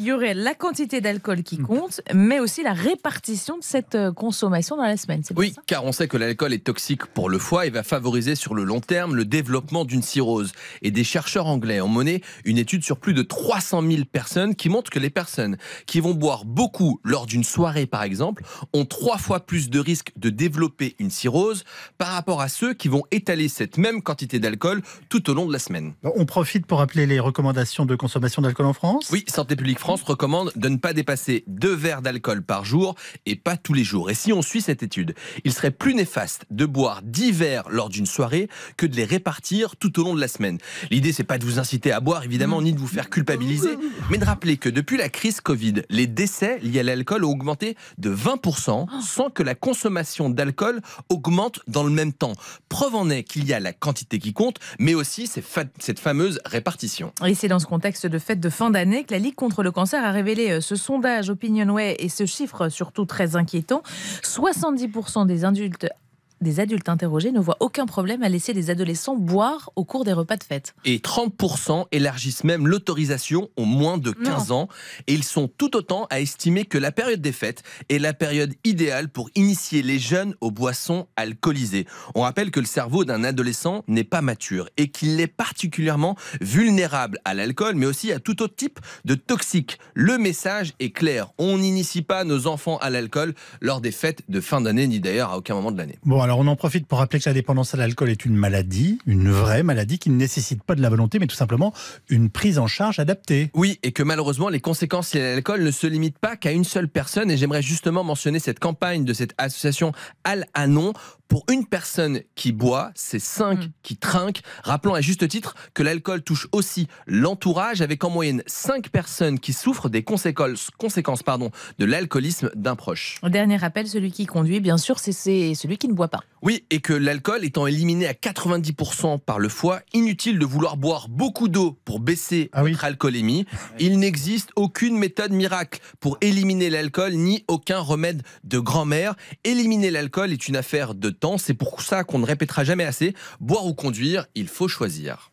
il y aurait la quantité d'alcool qui hmm. compte, mais aussi la répartition de cette euh, consommation dans la semaine. Oui, ça car on sait que l'alcool est toxique pour le foie et va favoriser sur le long terme le développement d'une cirrhose. Et des chercheurs anglais ont mené une étude sur plus de 300 000 personnes qui montrent que les personnes qui vont boire beaucoup lors d'une soirée, par exemple, ont trois fois plus de risques de développer une cirrhose par rapport à ceux qui vont étaler cette même quantité d'alcool tout au long de la semaine. On profite pour rappeler les recommandations de consommation d'alcool en France. Oui, Santé publique France se recommande de ne pas dépasser deux verres d'alcool par jour et pas tous les jours. Et si on suit cette étude, il serait plus néfaste de boire dix verres lors d'une soirée que de les répartir tout au long de la semaine. L'idée, c'est pas de vous inciter à boire, évidemment, ni de vous faire culpabiliser, mais de rappeler que depuis la crise Covid, les décès liés à l'alcool ont augmenté de 20% sans que la consommation d'alcool augmente dans le même temps. Preuve en est qu'il y a la quantité qui compte, mais aussi cette fameuse répartition. Et c'est dans ce contexte de fête de fin d'année que la Ligue contre le le cancer a révélé euh, ce sondage Opinionway et ce chiffre surtout très inquiétant. 70% des adultes des adultes interrogés ne voient aucun problème à laisser des adolescents boire au cours des repas de fête. Et 30% élargissent même l'autorisation aux moins de 15 ans. Et ils sont tout autant à estimer que la période des fêtes est la période idéale pour initier les jeunes aux boissons alcoolisées. On rappelle que le cerveau d'un adolescent n'est pas mature et qu'il est particulièrement vulnérable à l'alcool, mais aussi à tout autre type de toxique. Le message est clair, on n'initie pas nos enfants à l'alcool lors des fêtes de fin d'année, ni d'ailleurs à aucun moment de l'année. Alors on en profite pour rappeler que la dépendance à l'alcool est une maladie, une vraie maladie qui ne nécessite pas de la volonté, mais tout simplement une prise en charge adaptée. Oui, et que malheureusement les conséquences liées à l'alcool ne se limitent pas qu'à une seule personne. Et j'aimerais justement mentionner cette campagne de cette association Al Anon pour une personne qui boit, c'est 5 mm. qui trinquent, Rappelons à juste titre que l'alcool touche aussi l'entourage, avec en moyenne 5 personnes qui souffrent des conséquences, conséquences pardon, de l'alcoolisme d'un proche. Dernier rappel, celui qui conduit, bien sûr, c'est celui qui ne boit pas. Oui, et que l'alcool étant éliminé à 90% par le foie, inutile de vouloir boire beaucoup d'eau pour baisser ah votre alcoolémie. Il n'existe aucune méthode miracle pour éliminer l'alcool, ni aucun remède de grand-mère. Éliminer l'alcool est une affaire de c'est pour ça qu'on ne répétera jamais assez, boire ou conduire, il faut choisir.